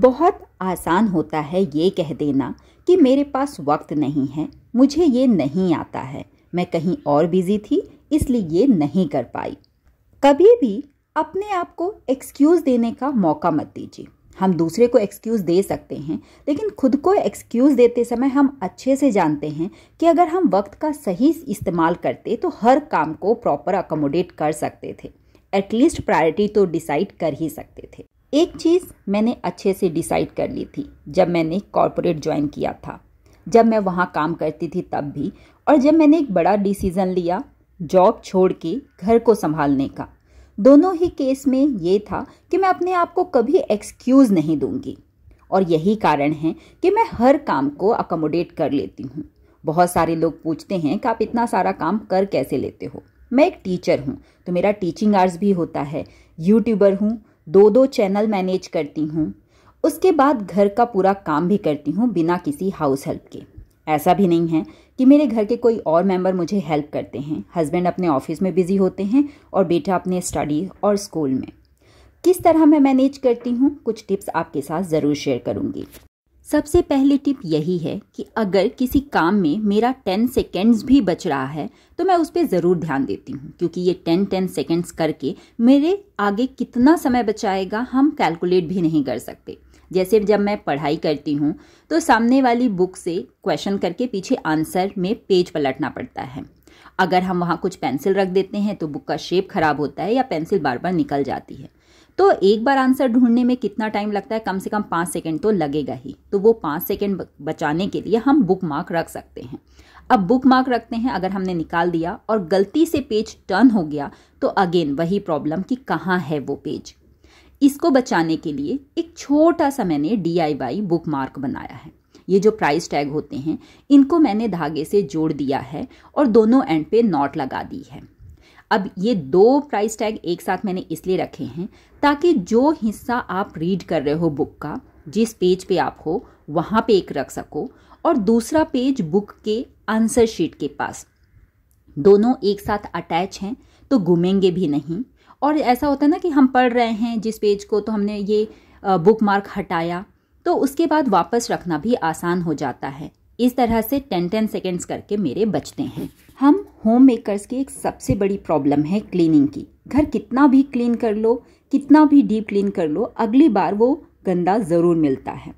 बहुत आसान होता है ये कह देना कि मेरे पास वक्त नहीं है मुझे ये नहीं आता है मैं कहीं और बिजी थी इसलिए ये नहीं कर पाई कभी भी अपने आप को एक्सक्यूज़ देने का मौका मत दीजिए हम दूसरे को एक्सक्यूज़ दे सकते हैं लेकिन खुद को एक्सक्यूज़ देते समय हम अच्छे से जानते हैं कि अगर हम वक्त का सही इस्तेमाल करते तो हर काम को प्रॉपर अकोमोडेट कर सकते थे एटलीस्ट प्रायोरिटी तो डिसाइड कर ही सकते थे एक चीज़ मैंने अच्छे से डिसाइड कर ली थी जब मैंने कॉरपोरेट ज्वाइन किया था जब मैं वहाँ काम करती थी तब भी और जब मैंने एक बड़ा डिसीज़न लिया जॉब छोड़ के घर को संभालने का दोनों ही केस में ये था कि मैं अपने आप को कभी एक्सक्यूज़ नहीं दूंगी और यही कारण है कि मैं हर काम को अकोमोडेट कर लेती हूँ बहुत सारे लोग पूछते हैं कि आप इतना सारा काम कर कैसे लेते हो मैं एक टीचर हूँ तो मेरा टीचिंग आर्ट्स भी होता है यूट्यूबर हूँ दो दो चैनल मैनेज करती हूँ उसके बाद घर का पूरा काम भी करती हूँ बिना किसी हाउस हेल्प के ऐसा भी नहीं है कि मेरे घर के कोई और मेंबर मुझे हेल्प करते हैं हस्बैंड अपने ऑफिस में बिजी होते हैं और बेटा अपने स्टडी और स्कूल में किस तरह मैं मैनेज करती हूँ कुछ टिप्स आपके साथ ज़रूर शेयर करूँगी सबसे पहली टिप यही है कि अगर किसी काम में मेरा टेन सेकेंड्स भी बच रहा है तो मैं उस पर ज़रूर ध्यान देती हूँ क्योंकि ये टेन टेन सेकेंड्स करके मेरे आगे कितना समय बचाएगा हम कैलकुलेट भी नहीं कर सकते जैसे जब मैं पढ़ाई करती हूँ तो सामने वाली बुक से क्वेश्चन करके पीछे आंसर में पेज पलटना पड़ता है अगर हम वहाँ कुछ पेंसिल रख देते हैं तो बुक का शेप खराब होता है या पेंसिल बार बार निकल जाती है तो एक बार आंसर ढूंढने में कितना टाइम लगता है कम से कम पाँच सेकेंड तो लगेगा ही तो वो पाँच सेकेंड बचाने के लिए हम बुक मार्क रख सकते हैं अब बुक मार्क रखते हैं अगर हमने निकाल दिया और गलती से पेज टर्न हो गया तो अगेन वही प्रॉब्लम कि कहाँ है वो पेज इसको बचाने के लिए एक छोटा सा मैंने डी बुक मार्क बनाया है ये जो प्राइस टैग होते हैं इनको मैंने धागे से जोड़ दिया है और दोनों एंड पे नॉट लगा दी है अब ये दो प्राइस टैग एक साथ मैंने इसलिए रखे हैं ताकि जो हिस्सा आप रीड कर रहे हो बुक का जिस पेज पे आप हो वहाँ पे एक रख सको और दूसरा पेज बुक के आंसर शीट के पास दोनों एक साथ अटैच हैं तो घूमेंगे भी नहीं और ऐसा होता है ना कि हम पढ़ रहे हैं जिस पेज को तो हमने ये बुक मार्क हटाया तो उसके बाद वापस रखना भी आसान हो जाता है इस तरह से टेन टेन सेकेंड्स करके मेरे बचते हैं हम होम मेकर्स की एक सबसे बड़ी प्रॉब्लम है क्लीनिंग की घर कितना भी क्लीन कर लो कितना भी डीप क्लीन कर लो अगली बार वो गंदा ज़रूर मिलता है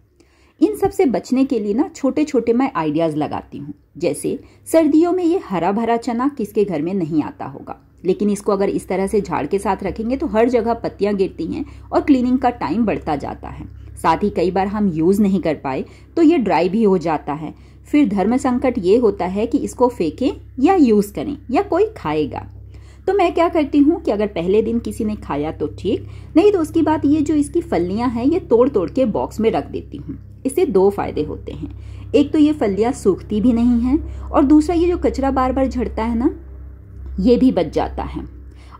इन सब से बचने के लिए ना छोटे छोटे मैं आइडियाज़ लगाती हूँ जैसे सर्दियों में ये हरा भरा चना किसके घर में नहीं आता होगा लेकिन इसको अगर इस तरह से झाड़ के साथ रखेंगे तो हर जगह पत्तियाँ गिरती हैं और क्लीनिंग का टाइम बढ़ता जाता है साथ ही कई बार हम यूज़ नहीं कर पाए तो ये ड्राई भी हो जाता है फिर धर्म संकट ये होता है कि इसको फेंकें या यूज़ करें या कोई खाएगा तो मैं क्या करती हूँ कि अगर पहले दिन किसी ने खाया तो ठीक नहीं तो उसकी बात ये जो इसकी फलियाँ हैं ये तोड़ तोड़ के बॉक्स में रख देती हूँ इससे दो फायदे होते हैं एक तो ये फलियाँ सूखती भी नहीं हैं और दूसरा ये जो कचरा बार बार झड़ता है ना ये भी बच जाता है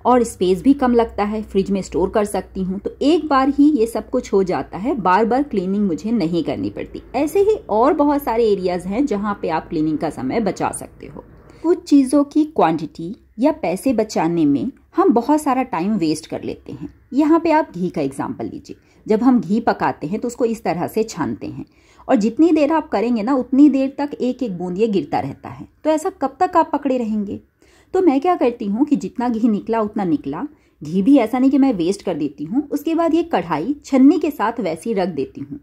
और स्पेस भी कम लगता है फ्रिज में स्टोर कर सकती हूँ तो एक बार ही ये सब कुछ हो जाता है बार बार क्लीनिंग मुझे नहीं करनी पड़ती ऐसे ही और बहुत सारे एरियाज हैं जहाँ पे आप क्लीनिंग का समय बचा सकते हो कुछ चीज़ों की क्वांटिटी या पैसे बचाने में हम बहुत सारा टाइम वेस्ट कर लेते हैं यहाँ पे आप घी का एग्जाम्पल लीजिए जब हम घी पकाते हैं तो उसको इस तरह से छानते हैं और जितनी देर आप करेंगे ना उतनी देर तक एक एक बूंद ये गिरता रहता है तो ऐसा कब तक आप पकड़े रहेंगे तो मैं क्या करती हूँ कि जितना घी निकला उतना निकला घी भी ऐसा नहीं कि मैं वेस्ट कर देती हूँ उसके बाद ये कढ़ाई छन्नी के साथ वैसी रख देती हूँ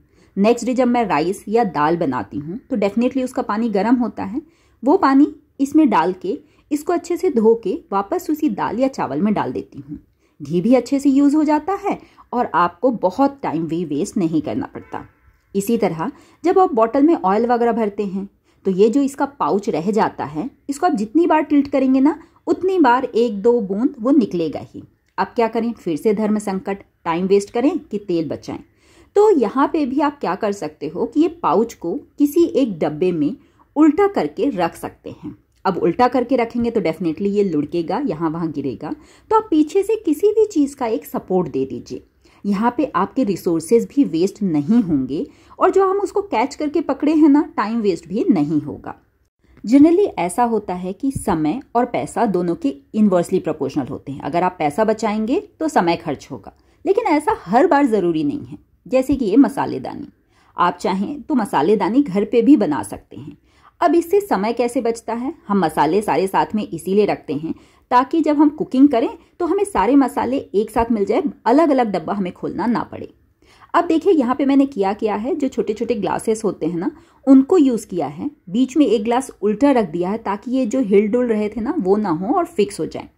नेक्स्ट डे जब मैं राइस या दाल बनाती हूँ तो डेफिनेटली उसका पानी गर्म होता है वो पानी इसमें डाल के इसको अच्छे से धो के वापस उसी दाल या चावल में डाल देती हूँ घी भी अच्छे से यूज़ हो जाता है और आपको बहुत टाइम भी वेस्ट नहीं करना पड़ता इसी तरह जब आप बॉटल में ऑयल वगैरह भरते हैं तो ये जो इसका पाउच रह जाता है इसको आप जितनी बार टिल्ट करेंगे ना उतनी बार एक दो बूंद वो निकलेगा ही आप क्या करें फिर से धर्म संकट टाइम वेस्ट करें कि तेल बचाएं तो यहाँ पे भी आप क्या कर सकते हो कि ये पाउच को किसी एक डब्बे में उल्टा करके रख सकते हैं अब उल्टा करके रखेंगे तो डेफिनेटली ये लुढ़केगा यहाँ वहाँ गिरेगा तो आप पीछे से किसी भी चीज़ का एक सपोर्ट दे दीजिए यहाँ पे आपके रिसोर्सेज भी वेस्ट नहीं होंगे और जो हम उसको कैच करके पकड़े हैं ना टाइम वेस्ट भी नहीं होगा जनरली ऐसा होता है कि समय और पैसा दोनों के इन्वर्सली प्रोपोर्शनल होते हैं अगर आप पैसा बचाएंगे तो समय खर्च होगा लेकिन ऐसा हर बार ज़रूरी नहीं है जैसे कि ये मसालेदानी आप चाहें तो मसालेदानी घर पे भी बना सकते हैं अब इससे समय कैसे बचता है हम मसाले सारे साथ में इसीलिए रखते हैं ताकि जब हम कुकिंग करें तो हमें सारे मसाले एक साथ मिल जाए अलग अलग डब्बा हमें खोलना ना पड़े अब देखिए यहाँ पे मैंने किया क्या है जो छोटे छोटे ग्लासेस होते हैं ना उनको यूज़ किया है बीच में एक ग्लास उल्टा रख दिया है ताकि ये जो हिल डुल रहे थे ना वो ना हो और फिक्स हो जाए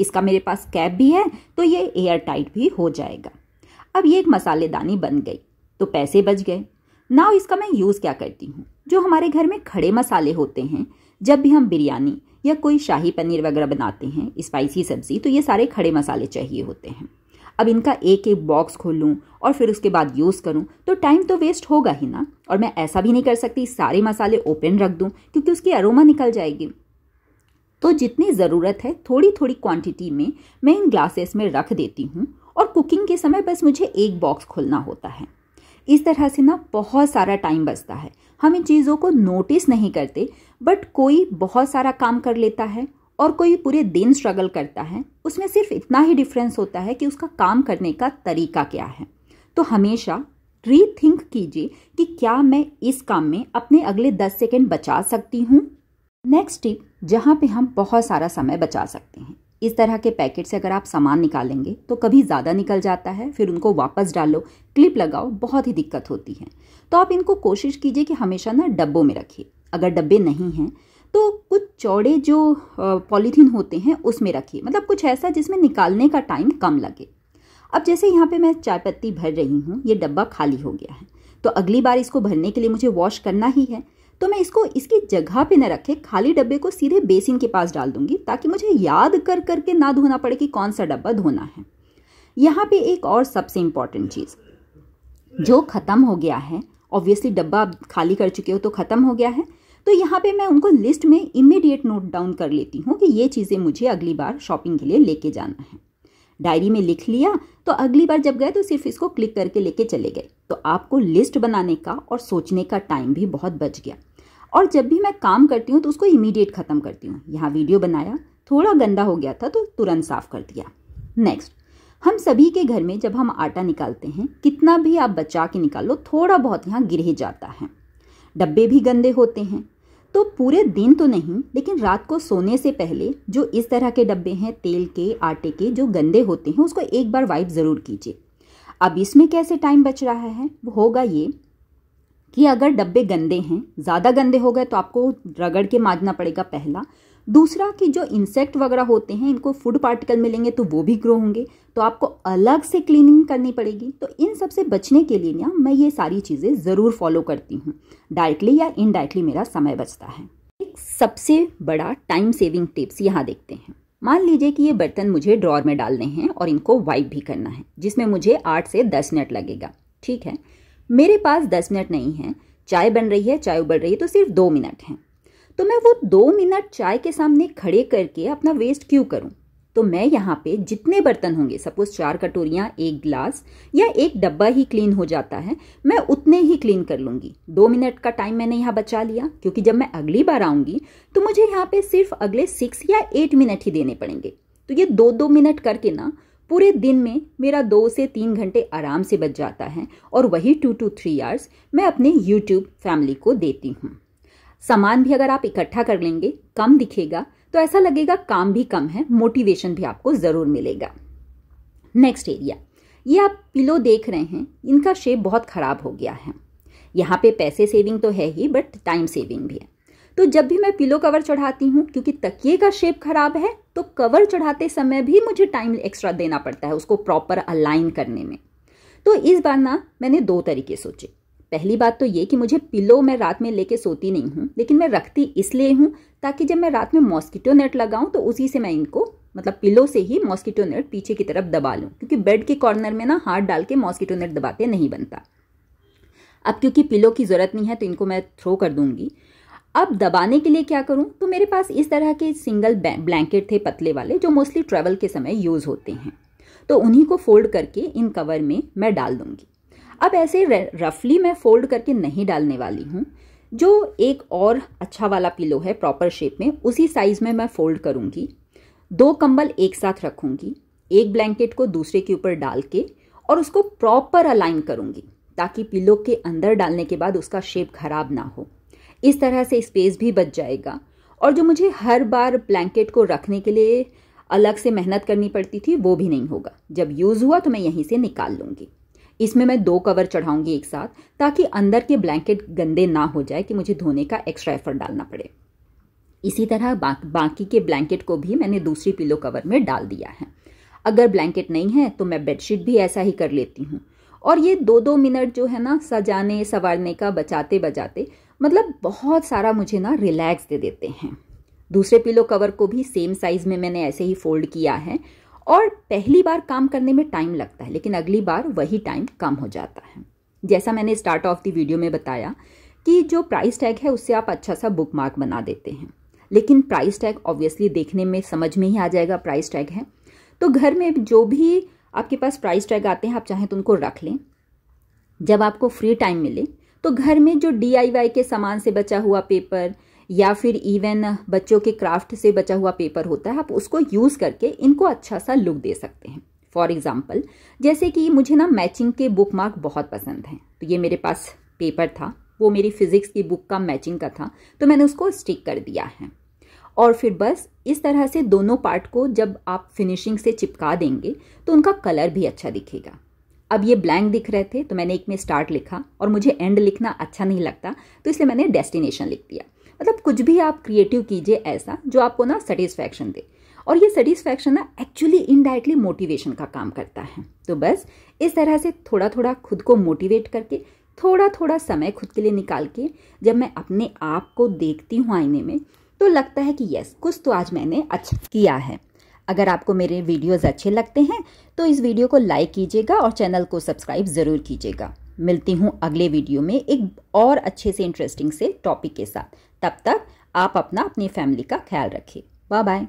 इसका मेरे पास कैप भी है तो ये एयर टाइट भी हो जाएगा अब ये एक मसालेदानी बन गई तो पैसे बच गए ना इसका मैं यूज़ क्या करती हूँ जो हमारे घर में खड़े मसाले होते हैं जब भी हम बिरयानी या कोई शाही पनीर वगैरह बनाते हैं स्पाइसी सब्ज़ी तो ये सारे खड़े मसाले चाहिए होते हैं अब इनका एक एक बॉक्स खोलूँ और फिर उसके बाद यूज़ करूँ तो टाइम तो वेस्ट होगा ही ना और मैं ऐसा भी नहीं कर सकती सारे मसाले ओपन रख दूँ क्योंकि उसकी अरोमा निकल जाएगी तो जितनी ज़रूरत है थोड़ी थोड़ी क्वांटिटी में मैं इन ग्लासेस में रख देती हूँ और कुकिंग के समय बस मुझे एक बॉक्स खोलना होता है इस तरह से ना बहुत सारा टाइम बचता है हम इन चीज़ों को नोटिस नहीं करते बट कोई बहुत सारा काम कर लेता है और कोई पूरे दिन स्ट्रगल करता है उसमें सिर्फ इतना ही डिफरेंस होता है कि उसका काम करने का तरीका क्या है तो हमेशा रीथिंक कीजिए कि क्या मैं इस काम में अपने अगले दस सेकेंड बचा सकती हूँ नेक्स्ट टिप जहाँ पे हम बहुत सारा समय बचा सकते हैं इस तरह के पैकेट से अगर आप सामान निकालेंगे तो कभी ज़्यादा निकल जाता है फिर उनको वापस डालो क्लिप लगाओ बहुत ही दिक्कत होती है तो आप इनको कोशिश कीजिए कि हमेशा ना डब्बों में रखिए अगर डब्बे नहीं हैं तो कुछ चौड़े जो पॉलीथीन होते हैं उसमें रखिए मतलब कुछ ऐसा जिसमें निकालने का टाइम कम लगे अब जैसे यहाँ पे मैं चाय पत्ती भर रही हूँ ये डब्बा खाली हो गया है तो अगली बार इसको भरने के लिए मुझे वॉश करना ही है तो मैं इसको इसकी जगह पे न रखे खाली डब्बे को सीधे बेसिन के पास डाल दूंगी ताकि मुझे याद कर करके ना धोना पड़े कि कौन सा डब्बा धोना है यहाँ पे एक और सबसे इम्पॉर्टेंट चीज़ जो ख़त्म हो गया है ऑब्वियसली डब्बा खाली कर चुके हो तो ख़त्म हो गया है तो यहाँ पे मैं उनको लिस्ट में इमीडिएट नोट डाउन कर लेती हूँ कि ये चीज़ें मुझे अगली बार शॉपिंग के लिए लेके जाना है डायरी में लिख लिया तो अगली बार जब गए तो सिर्फ इसको क्लिक करके लेके चले गए तो आपको लिस्ट बनाने का और सोचने का टाइम भी बहुत बच गया और जब भी मैं काम करती हूँ तो उसको इमीडिएट ख़त्म करती हूँ यहाँ वीडियो बनाया थोड़ा गंदा हो गया था तो तुरंत साफ़ कर दिया नेक्स्ट हम सभी के घर में जब हम आटा निकालते हैं कितना भी आप बचा के निकालो थोड़ा बहुत यहाँ ही जाता है डब्बे भी गंदे होते हैं तो पूरे दिन तो नहीं लेकिन रात को सोने से पहले जो इस तरह के डब्बे हैं तेल के आटे के जो गंदे होते हैं उसको एक बार वाइप ज़रूर कीजिए अब इसमें कैसे टाइम बच रहा है वो होगा ये कि अगर डब्बे गंदे हैं ज़्यादा गंदे हो गए तो आपको रगड़ के माजना पड़ेगा पहला दूसरा कि जो इंसेक्ट वगैरह होते हैं इनको फूड पार्टिकल मिलेंगे तो वो भी ग्रो होंगे तो आपको अलग से क्लीनिंग करनी पड़ेगी तो इन सब से बचने के लिए ना मैं ये सारी चीज़ें ज़रूर फॉलो करती हूँ डायरेक्टली या इनडायरेक्टली मेरा समय बचता है एक सबसे बड़ा टाइम सेविंग टिप्स यहाँ देखते हैं मान लीजिए कि ये बर्तन मुझे ड्रॉर में डालने हैं और इनको वाइप भी करना है जिसमें मुझे आठ से दस मिनट लगेगा ठीक है मेरे पास दस मिनट नहीं है चाय बन रही है चाय उबल रही है तो सिर्फ दो मिनट हैं तो मैं वो दो मिनट चाय के सामने खड़े करके अपना वेस्ट क्यों करूँ तो मैं यहाँ पे जितने बर्तन होंगे सपोज चार कटोरियाँ एक गिलास या एक डब्बा ही क्लीन हो जाता है मैं उतने ही क्लीन कर लूँगी दो मिनट का टाइम मैंने यहाँ बचा लिया क्योंकि जब मैं अगली बार आऊँगी तो मुझे यहाँ पे सिर्फ अगले सिक्स या एट मिनट ही देने पड़ेंगे तो ये दो दो मिनट करके ना पूरे दिन में मेरा दो से तीन घंटे आराम से बच जाता है और वही टू टू थ्री आवर्स मैं अपने यूट्यूब फैमिली को देती हूँ सामान भी अगर आप इकट्ठा कर लेंगे कम दिखेगा तो ऐसा लगेगा काम भी कम है मोटिवेशन भी आपको ज़रूर मिलेगा नेक्स्ट एरिया ये आप पिलो देख रहे हैं इनका शेप बहुत ख़राब हो गया है यहाँ पे पैसे सेविंग तो है ही बट टाइम सेविंग भी है तो जब भी मैं पिलो कवर चढ़ाती हूँ क्योंकि तकिए का शेप खराब है तो कवर चढ़ाते समय भी मुझे टाइम एक्स्ट्रा देना पड़ता है उसको प्रॉपर अलाइन करने में तो इस बार ना मैंने दो तरीके सोचे पहली बात तो ये कि मुझे पिलो मैं रात में लेके सोती नहीं हूँ लेकिन मैं रखती इसलिए हूँ ताकि जब मैं रात में मॉस्किटो नेट लगाऊँ तो उसी से मैं इनको मतलब पिलो से ही मॉस्किटो नेट पीछे की तरफ दबा लूँ क्योंकि बेड के कॉर्नर में ना हाथ डाल के मॉस्किटो नेट दबाते नहीं बनता अब क्योंकि पिलो की ज़रूरत नहीं है तो इनको मैं थ्रो कर दूंगी अब दबाने के लिए क्या करूं तो मेरे पास इस तरह के सिंगल ब्लैंकेट थे पतले वाले जो मोस्टली ट्रैवल के समय यूज़ होते हैं तो उन्हीं को फोल्ड करके इन कवर में मैं डाल दूंगी अब ऐसे रफली मैं फोल्ड करके नहीं डालने वाली हूँ जो एक और अच्छा वाला पिलो है प्रॉपर शेप में उसी साइज़ में मैं फोल्ड करूँगी दो कंबल एक साथ रखूँगी एक ब्लैंकेट को दूसरे के ऊपर डाल के और उसको प्रॉपर अलाइन करूँगी ताकि पिलो के अंदर डालने के बाद उसका शेप खराब ना हो इस तरह से स्पेस भी बच जाएगा और जो मुझे हर बार ब्लैंकेट को रखने के लिए अलग से मेहनत करनी पड़ती थी वो भी नहीं होगा जब यूज़ हुआ तो मैं यहीं से निकाल लूँगी इसमें मैं दो कवर चढ़ाऊंगी एक साथ ताकि अंदर के ब्लैंकेट गंदे ना हो जाए कि मुझे धोने का एक्स्ट्रा एफर्ट डालना पड़े इसी तरह बा, बाकी के ब्लैंकेट को भी मैंने दूसरी पिलो कवर में डाल दिया है अगर ब्लैंकेट नहीं है तो मैं बेडशीट भी ऐसा ही कर लेती हूँ और ये दो दो मिनट जो है ना सजाने संवारने का बचाते बचाते मतलब बहुत सारा मुझे ना रिलैक्स दे देते हैं दूसरे पिलो कवर को भी सेम साइज़ में मैंने ऐसे ही फोल्ड किया है और पहली बार काम करने में टाइम लगता है लेकिन अगली बार वही टाइम कम हो जाता है जैसा मैंने स्टार्ट ऑफ दी वीडियो में बताया कि जो प्राइस टैग है उससे आप अच्छा सा बुक मार्क बना देते हैं लेकिन प्राइस टैग ऑब्वियसली देखने में समझ में ही आ जाएगा प्राइस टैग है तो घर में जो भी आपके पास प्राइस टैग आते हैं आप चाहें तो उनको रख लें जब आपको फ्री टाइम मिले तो घर में जो डी के सामान से बचा हुआ पेपर या फिर इवन बच्चों के क्राफ्ट से बचा हुआ पेपर होता है आप उसको यूज़ करके इनको अच्छा सा लुक दे सकते हैं फॉर एग्ज़ाम्पल जैसे कि मुझे ना मैचिंग के बुक मार्क बहुत पसंद हैं तो ये मेरे पास पेपर था वो मेरी फिज़िक्स की बुक का मैचिंग का था तो मैंने उसको स्टिक कर दिया है और फिर बस इस तरह से दोनों पार्ट को जब आप फिनिशिंग से चिपका देंगे तो उनका कलर भी अच्छा दिखेगा अब ये ब्लैंक दिख रहे थे तो मैंने एक में स्टार्ट लिखा और मुझे एंड लिखना अच्छा नहीं लगता तो इसलिए मैंने डेस्टिनेशन लिख दिया मतलब कुछ भी आप क्रिएटिव कीजिए ऐसा जो आपको ना सेटिस्फैक्शन दे और ये सेटिस्फैक्शन ना एक्चुअली इनडायरेक्टली मोटिवेशन का काम करता है तो बस इस तरह से थोड़ा थोड़ा खुद को मोटिवेट करके थोड़ा थोड़ा समय खुद के लिए निकाल के जब मैं अपने आप को देखती हूँ आईने में तो लगता है कि यस कुछ तो आज मैंने अच्छा किया है अगर आपको मेरे वीडियोस अच्छे लगते हैं तो इस वीडियो को लाइक कीजिएगा और चैनल को सब्सक्राइब ज़रूर कीजिएगा मिलती हूँ अगले वीडियो में एक और अच्छे से इंटरेस्टिंग से टॉपिक के साथ तब तक आप अपना अपनी फैमिली का ख्याल रखिए बाय बाय